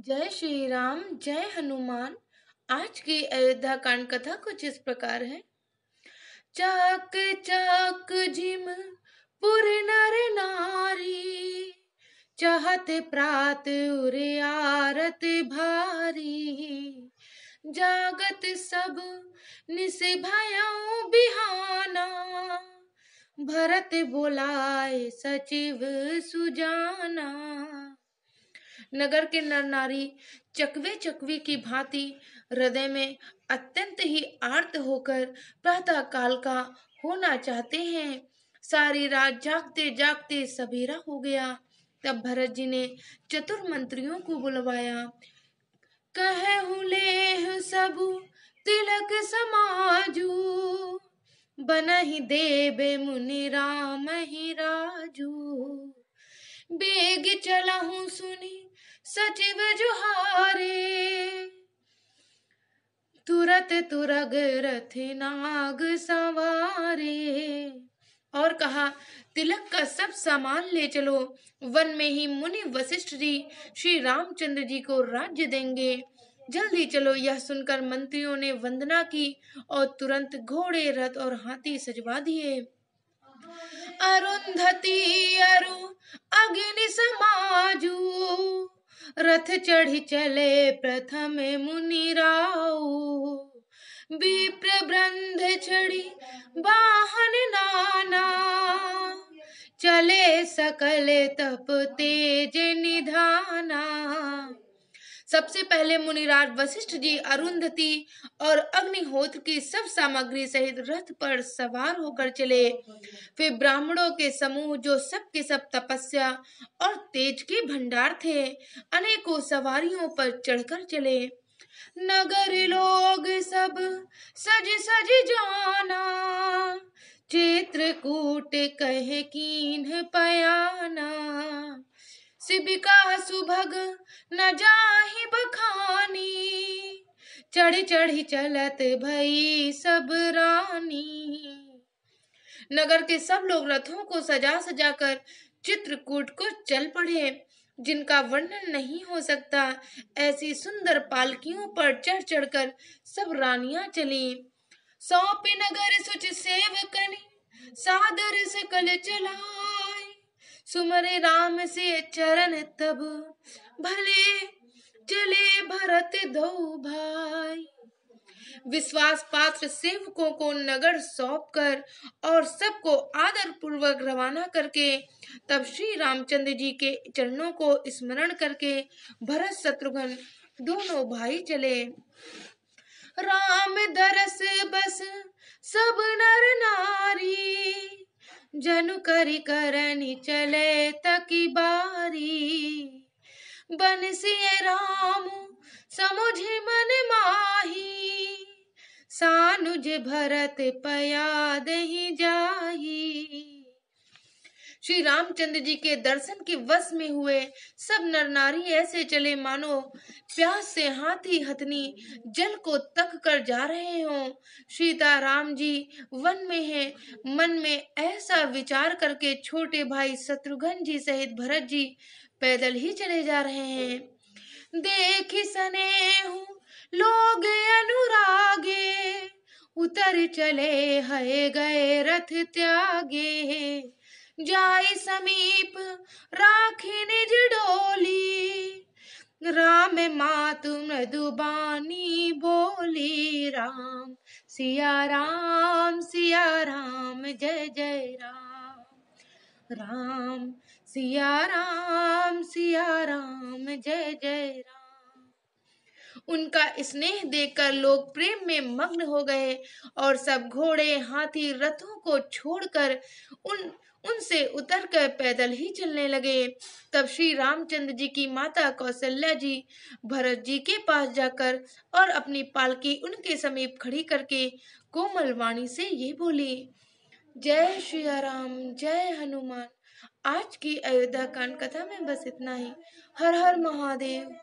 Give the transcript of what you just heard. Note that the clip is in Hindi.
जय श्री राम जय हनुमान आज की अयोध्या कांड कथा कुछ इस प्रकार है चाक चाक झिम पुर नर नारी चाहत प्रात उरे आरत भारी जागत सब निस बिहाना भरत बोलाए सचिव सुजाना नगर के नर नारी चकवे चकवी की भांति हृदय में अत्यंत ही आर्त होकर प्रातः काल का होना चाहते हैं सारी रात जागते जागते सवेरा हो गया तब भरत जी ने चतुर मंत्रियों को बुलवाया कहू ले सबु तिलक समाजू ही देवे मुनि राम ही राजू बेग चला हूं सुनी सचिव जुहारे तुरत तुरग रथ नाग सवारे और कहा तिलक का सब सामान ले चलो वन में ही मुनि वशिष्ठ जी श्री रामचंद्र जी को राज्य देंगे जल्दी चलो यह सुनकर मंत्रियों ने वंदना की और तुरंत घोड़े रथ और हाथी सजवा दिए अरुंधती अरु अग्नि समाजू रथ चढ़ी चले प्रथम मुनि राऊ विप्र ब्रंध चढ़ी वाहन नाना चले सकल तप तेज निधाना सबसे पहले मुनिराज वशिष्ठ जी अरुंधति और अग्निहोत्र की सब सामग्री सहित रथ पर सवार होकर चले फिर ब्राह्मणों के समूह जो सब के सब तपस्या और तेज के भंडार थे अनेकों सवारियों पर चढ़कर चले नगर लोग सब सज सज जाना चित्रकूट कह कीन पयाना शिविका सुभग न जा चढ़ चढ़ी चलत भई सब रानी नगर के सब लोग रथों को सजा सजा कर चित्रकूट को चल पड़े जिनका वर्णन नहीं हो सकता ऐसी सुंदर पालकियों पर चढ़ चढ़कर सब रानियां चली सौंप नगर सुच सेवकनी सादर सकल चलाए सुमरे राम से चरण तब भले जले भरत दो भाई विश्वास पात्र सेवकों को नगर सौंप कर और सबको आदर पूर्वक रवाना करके तब श्री रामचंद्र जी के चरणों को स्मरण करके भरत शत्रुघ्न दोनों भाई चले राम दरस बस सब नर नारी जनु करी करनी चले तकी बारी बनसिए राम समुझ मन माही सानुज भरत पया दही जाही श्री रामचंद्र जी के दर्शन के वश में हुए सब नर नारी ऐसे चले मानो प्यास से हाथी हथनी जल को तक कर जा रहे हो सीता राम जी वन में हैं मन में ऐसा विचार करके छोटे भाई शत्रुघ्न जी सहित भरत जी पैदल ही चले जा रहे हैं देख सने हूँ लोग अनुरागे उतर चले है गए रथ त्यागे जाय समीप राखी निज डोली राम मातु मृदुबानी बोली राम सिया राम सिया राम जय जय राम राम सिया राम राम सिया राम जय जय राम उनका स्नेह देखकर लोग प्रेम में मग्न हो गए और सब घोड़े हाथी रथों को छोड़कर उन उनसे कर पैदल ही चलने लगे तब श्री रामचंद्र जी की माता कौशल्या जी भरत जी के पास जाकर और अपनी पालकी उनके समीप खड़ी करके कोमल वाणी से ये बोली जय श्री राम जय हनुमान आज की अयोध्या कांड कथा में बस इतना ही हर हर महादेव